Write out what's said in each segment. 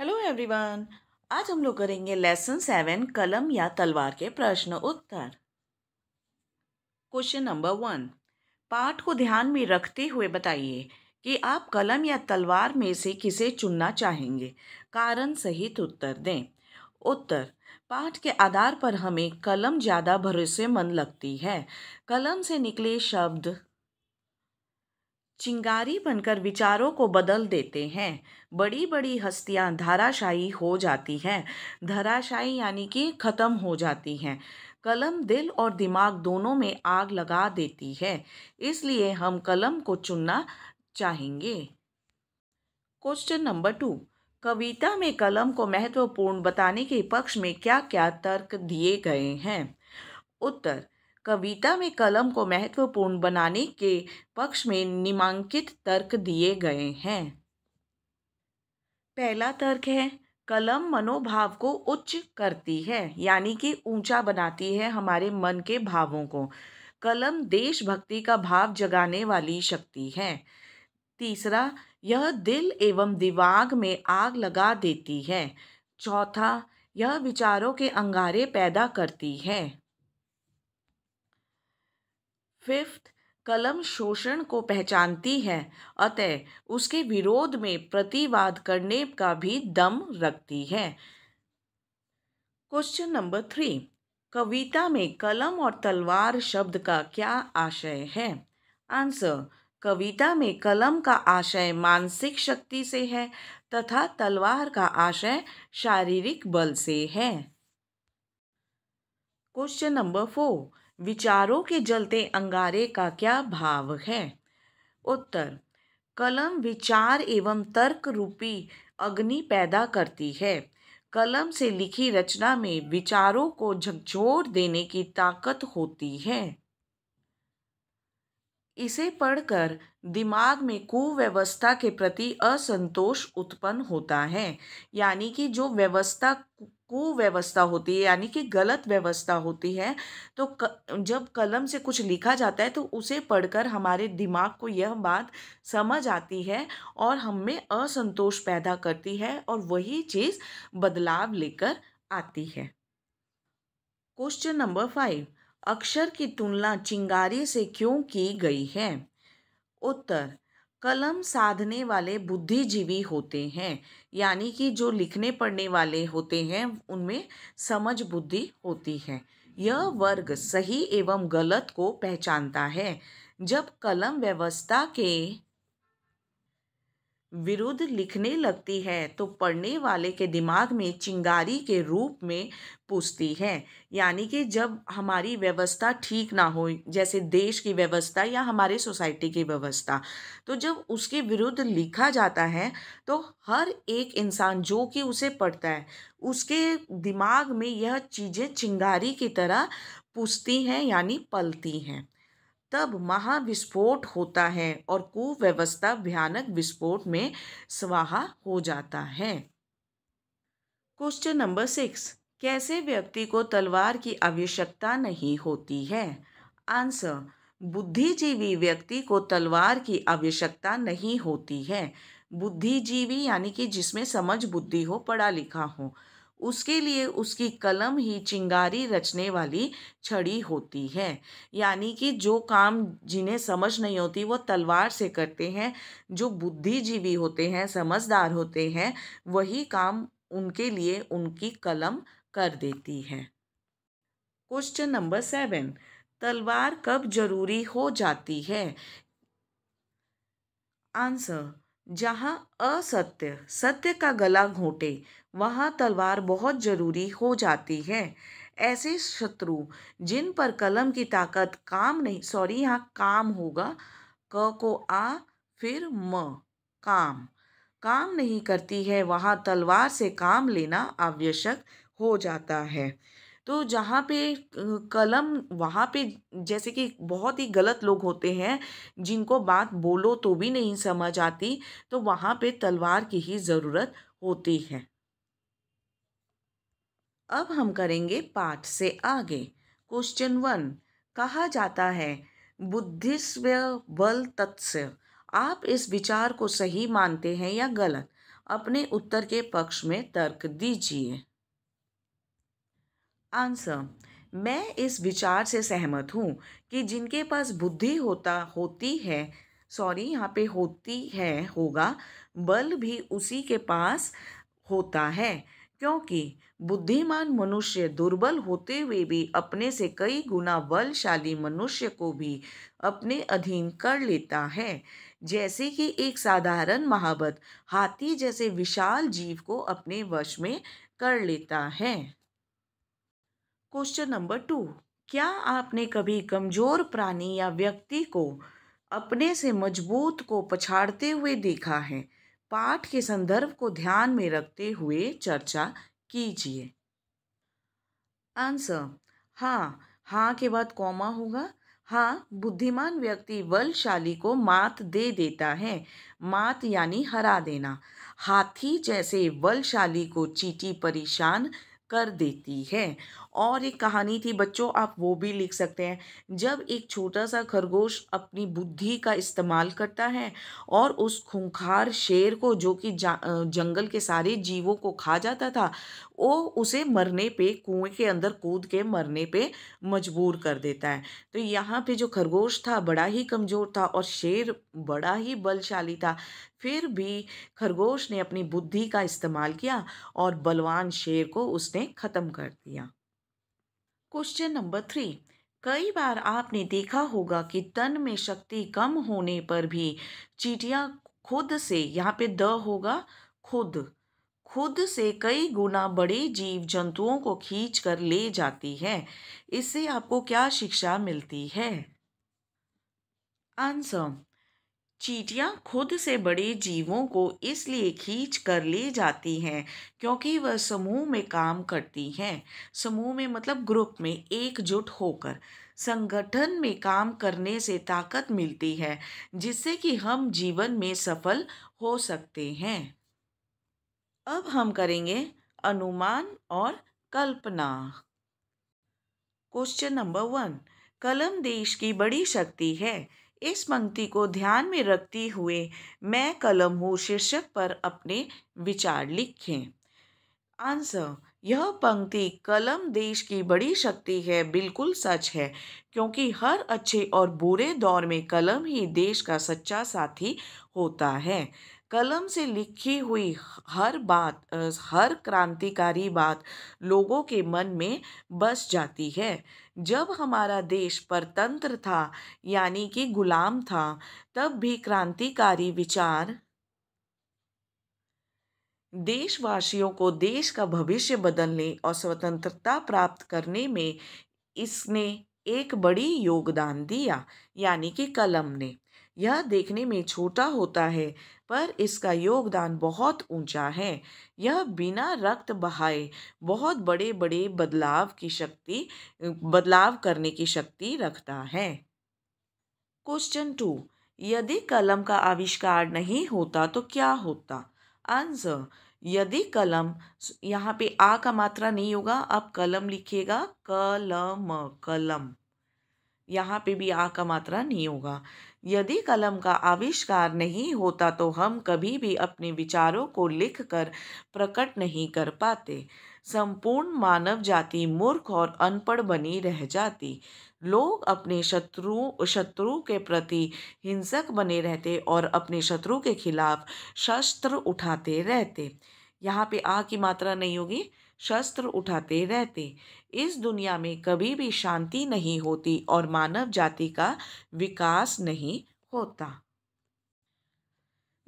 hello everyone आज हम लोग करेंगे लेसन सेवन कलम या तलवार के प्रश्न उत्तर क्वेश्चन नंबर वन पाठ को ध्यान में रखते हुए बताइए कि आप कलम या तलवार में से किसे चुनना चाहेंगे कारण सहित उत्तर दें उत्तर पाठ के आधार पर हमें कलम ज़्यादा भरोसेमंद लगती है कलम से निकले शब्द चिंगारी बनकर विचारों को बदल देते हैं बड़ी बड़ी हस्तियां धाराशाही हो जाती हैं धराशायी यानी कि ख़त्म हो जाती हैं कलम दिल और दिमाग दोनों में आग लगा देती है इसलिए हम कलम को चुनना चाहेंगे क्वेश्चन नंबर टू कविता में कलम को महत्वपूर्ण बताने के पक्ष में क्या क्या तर्क दिए गए हैं उत्तर कविता में कलम को महत्वपूर्ण बनाने के पक्ष में निमांकित तर्क दिए गए हैं पहला तर्क है कलम मनोभाव को उच्च करती है यानी कि ऊंचा बनाती है हमारे मन के भावों को कलम देशभक्ति का भाव जगाने वाली शक्ति है तीसरा यह दिल एवं दिमाग में आग लगा देती है चौथा यह विचारों के अंगारे पैदा करती है फिफ्थ कलम शोषण को पहचानती है अतः उसके विरोध में प्रतिवाद करने का भी दम रखती है क्वेश्चन नंबर थ्री कविता में कलम और तलवार शब्द का क्या आशय है आंसर कविता में कलम का आशय मानसिक शक्ति से है तथा तलवार का आशय शारीरिक बल से है क्वेश्चन नंबर फोर विचारों के जलते अंगारे का क्या भाव है उत्तर कलम विचार एवं तर्क रूपी अग्नि पैदा करती है कलम से लिखी रचना में विचारों को झकझोर देने की ताकत होती है इसे पढ़कर दिमाग में कुव्यवस्था के प्रति असंतोष उत्पन्न होता है यानी कि जो व्यवस्था कुव्यवस्था होती है यानी कि गलत व्यवस्था होती है तो क, जब कलम से कुछ लिखा जाता है तो उसे पढ़कर हमारे दिमाग को यह बात समझ आती है और हम में असंतोष पैदा करती है और वही चीज़ बदलाव लेकर आती है क्वेश्चन नंबर फाइव अक्षर की तुलना चिंगारी से क्यों की गई है उत्तर कलम साधने वाले बुद्धिजीवी होते हैं यानी कि जो लिखने पढ़ने वाले होते हैं उनमें समझ बुद्धि होती है यह वर्ग सही एवं गलत को पहचानता है जब कलम व्यवस्था के विरुद्ध लिखने लगती है तो पढ़ने वाले के दिमाग में चिंगारी के रूप में पूछती है यानी कि जब हमारी व्यवस्था ठीक ना हो जैसे देश की व्यवस्था या हमारे सोसाइटी की व्यवस्था तो जब उसके विरुद्ध लिखा जाता है तो हर एक इंसान जो कि उसे पढ़ता है उसके दिमाग में यह चीज़ें चिंगारी की तरह पूछती हैं यानी पलती हैं तब महाविस्फोट होता है और कुव्यवस्था भयानक विस्फोट में स्वाहा हो जाता है क्वेश्चन नंबर सिक्स कैसे व्यक्ति को तलवार की आवश्यकता नहीं होती है आंसर बुद्धिजीवी व्यक्ति को तलवार की आवश्यकता नहीं होती है बुद्धिजीवी यानी कि जिसमें समझ बुद्धि हो पढ़ा लिखा हो उसके लिए उसकी कलम ही चिंगारी रचने वाली छड़ी होती है यानी कि जो काम जिन्हें समझ नहीं होती वो तलवार से करते हैं जो बुद्धिजीवी होते हैं समझदार होते हैं वही काम उनके लिए उनकी कलम कर देती है क्वेश्चन नंबर सेवन तलवार कब जरूरी हो जाती है आंसर जहाँ असत्य सत्य का गला घोटे वहाँ तलवार बहुत ज़रूरी हो जाती है ऐसे शत्रु जिन पर कलम की ताकत काम नहीं सॉरी यहाँ काम होगा क को आ फिर म काम काम नहीं करती है वहाँ तलवार से काम लेना आवश्यक हो जाता है तो जहाँ पे कलम वहाँ पे जैसे कि बहुत ही गलत लोग होते हैं जिनको बात बोलो तो भी नहीं समझ आती तो वहाँ पे तलवार की ही ज़रूरत होती है अब हम करेंगे पाठ से आगे क्वेश्चन वन कहा जाता है बुद्धिस्व बल तत्स्य आप इस विचार को सही मानते हैं या गलत अपने उत्तर के पक्ष में तर्क दीजिए आंसर मैं इस विचार से सहमत हूँ कि जिनके पास बुद्धि होता होती है सॉरी यहाँ पे होती है होगा बल भी उसी के पास होता है क्योंकि बुद्धिमान मनुष्य दुर्बल होते हुए भी अपने से कई गुना बलशाली मनुष्य को भी अपने अधीन कर लेता है जैसे कि एक साधारण महाबत हाथी जैसे विशाल जीव को अपने वश में कर लेता है क्वेश्चन नंबर टू क्या आपने कभी कमज़ोर प्राणी या व्यक्ति को अपने से मजबूत को पछाड़ते हुए देखा है पाठ के संदर्भ को ध्यान में रखते हुए चर्चा कीजिए आंसर हाँ हाँ के बाद कौमा होगा हाँ बुद्धिमान व्यक्ति बलशाली को मात दे देता है मात यानी हरा देना हाथी जैसे बलशाली को चीटी परेशान कर देती है और एक कहानी थी बच्चों आप वो भी लिख सकते हैं जब एक छोटा सा खरगोश अपनी बुद्धि का इस्तेमाल करता है और उस खूंखार शेर को जो कि जंगल के सारे जीवों को खा जाता था वो उसे मरने पे कुएं के अंदर कूद के मरने पे मजबूर कर देता है तो यहाँ पे जो खरगोश था बड़ा ही कमज़ोर था और शेर बड़ा ही बलशाली था फिर भी खरगोश ने अपनी बुद्धि का इस्तेमाल किया और बलवान शेर को उसने ख़त्म कर दिया क्वेश्चन नंबर थ्री कई बार आपने देखा होगा कि तन में शक्ति कम होने पर भी चीटियाँ खुद से यहाँ पे द होगा खुद खुद से कई गुना बड़े जीव जंतुओं को खींच कर ले जाती है इससे आपको क्या शिक्षा मिलती है आंसर चीटियाँ खुद से बड़े जीवों को इसलिए खींच कर ले जाती हैं क्योंकि वह समूह में काम करती हैं समूह में मतलब ग्रुप में एकजुट होकर संगठन में काम करने से ताकत मिलती है जिससे कि हम जीवन में सफल हो सकते हैं अब हम करेंगे अनुमान और कल्पना क्वेश्चन नंबर वन कलम देश की बड़ी शक्ति है इस पंक्ति को ध्यान में रखते हुए मैं कलम हूँ शीर्षक पर अपने विचार लिखें आंसर यह पंक्ति कलम देश की बड़ी शक्ति है बिल्कुल सच है क्योंकि हर अच्छे और बुरे दौर में कलम ही देश का सच्चा साथी होता है कलम से लिखी हुई हर बात हर क्रांतिकारी बात लोगों के मन में बस जाती है जब हमारा देश परतंत्र था यानी कि गुलाम था तब भी क्रांतिकारी विचार देशवासियों को देश का भविष्य बदलने और स्वतंत्रता प्राप्त करने में इसने एक बड़ी योगदान दिया यानी कि कलम ने यह देखने में छोटा होता है पर इसका योगदान बहुत ऊंचा है यह बिना रक्त बहाए बहुत बड़े बड़े बदलाव की शक्ति बदलाव करने की शक्ति रखता है क्वेश्चन टू यदि कलम का आविष्कार नहीं होता तो क्या होता आंसर यदि कलम यहाँ पे आ का मात्रा नहीं होगा अब कलम लिखिएगा कलम कलम यहाँ पे भी आ का मात्रा नहीं होगा यदि कलम का आविष्कार नहीं होता तो हम कभी भी अपने विचारों को लिखकर प्रकट नहीं कर पाते संपूर्ण मानव जाति मूर्ख और अनपढ़ बनी रह जाती लोग अपने शत्रु शत्रु के प्रति हिंसक बने रहते और अपने शत्रु के खिलाफ शस्त्र उठाते रहते यहाँ पे आ की मात्रा नहीं होगी शस्त्र उठाते रहते इस दुनिया में कभी भी शांति नहीं होती और मानव जाति का विकास नहीं होता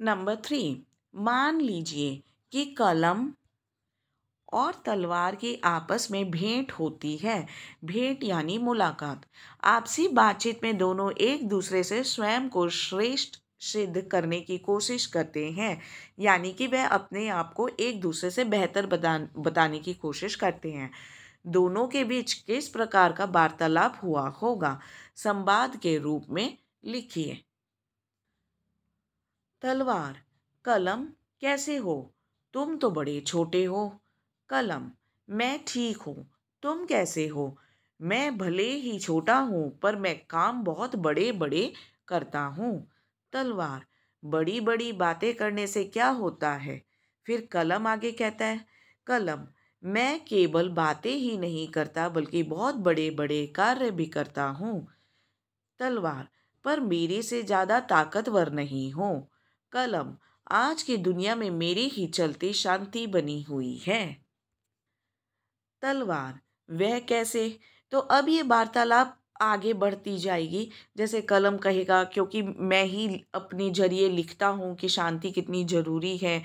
नंबर थ्री मान लीजिए कि कलम और तलवार की आपस में भेंट होती है भेंट यानी मुलाकात आपसी बातचीत में दोनों एक दूसरे से स्वयं को श्रेष्ठ सिद्ध करने की कोशिश करते हैं यानी कि वह अपने आप को एक दूसरे से बेहतर बता बताने की कोशिश करते हैं दोनों के बीच किस प्रकार का वार्तालाप हुआ होगा संवाद के रूप में लिखिए तलवार कलम कैसे हो तुम तो बड़े छोटे हो कलम मैं ठीक हूँ तुम कैसे हो मैं भले ही छोटा हूँ पर मैं काम बहुत बड़े बड़े करता हूँ तलवार बड़ी बड़ी बातें करने से क्या होता है फिर कलम आगे कहता है कलम मैं केवल बातें ही नहीं करता बल्कि बहुत बड़े बड़े कार्य भी करता हूँ तलवार पर मेरे से ज़्यादा ताकतवर नहीं हो कलम आज की दुनिया में मेरे ही चलते शांति बनी हुई है तलवार वह कैसे तो अब ये वार्तालाप आगे बढ़ती जाएगी जैसे कलम कहेगा क्योंकि मैं ही अपने ज़रिए लिखता हूँ कि शांति कितनी ज़रूरी है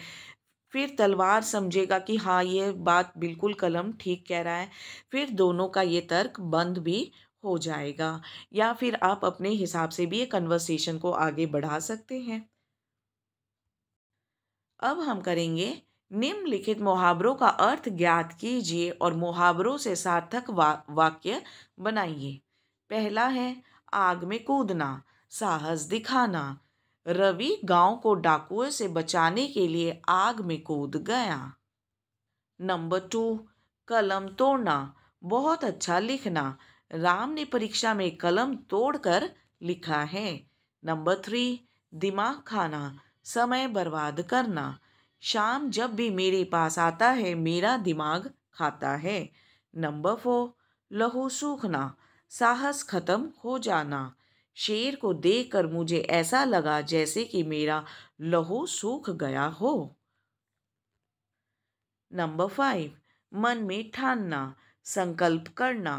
फिर तलवार समझेगा कि हाँ ये बात बिल्कुल कलम ठीक कह रहा है फिर दोनों का ये तर्क बंद भी हो जाएगा या फिर आप अपने हिसाब से भी ये कन्वर्सेशन को आगे बढ़ा सकते हैं अब हम करेंगे निम्नलिखित मुहावरों का अर्थ ज्ञात कीजिए और मुहावरों से सार्थक वा, वाक्य बनाइए पहला है आग में कूदना साहस दिखाना रवि गांव को डाकुओं से बचाने के लिए आग में कूद गया नंबर टू कलम तोड़ना बहुत अच्छा लिखना राम ने परीक्षा में कलम तोड़कर लिखा है नंबर थ्री दिमाग खाना समय बर्बाद करना शाम जब भी मेरे पास आता है मेरा दिमाग खाता है नंबर फोर लहू सूखना साहस खत्म हो जाना शेर को देखकर मुझे ऐसा लगा जैसे कि मेरा लहू सूख गया हो नंबर फाइव मन में ठानना संकल्प करना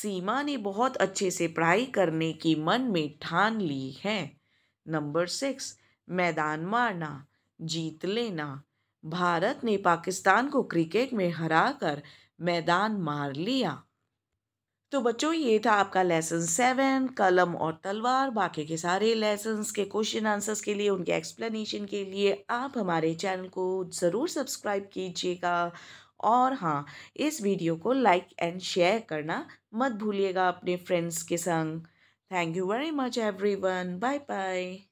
सीमा ने बहुत अच्छे से पढ़ाई करने की मन में ठान ली है नंबर सिक्स मैदान मारना जीत लेना भारत ने पाकिस्तान को क्रिकेट में हराकर मैदान मार लिया तो बच्चों ये था आपका लेसन सेवन कलम और तलवार बाकी के सारे लेसन्स के क्वेश्चन आंसर्स के लिए उनके एक्सप्लेनेशन के लिए आप हमारे चैनल को ज़रूर सब्सक्राइब कीजिएगा और हाँ इस वीडियो को लाइक एंड शेयर करना मत भूलिएगा अपने फ्रेंड्स के संग thank you very much everyone bye bye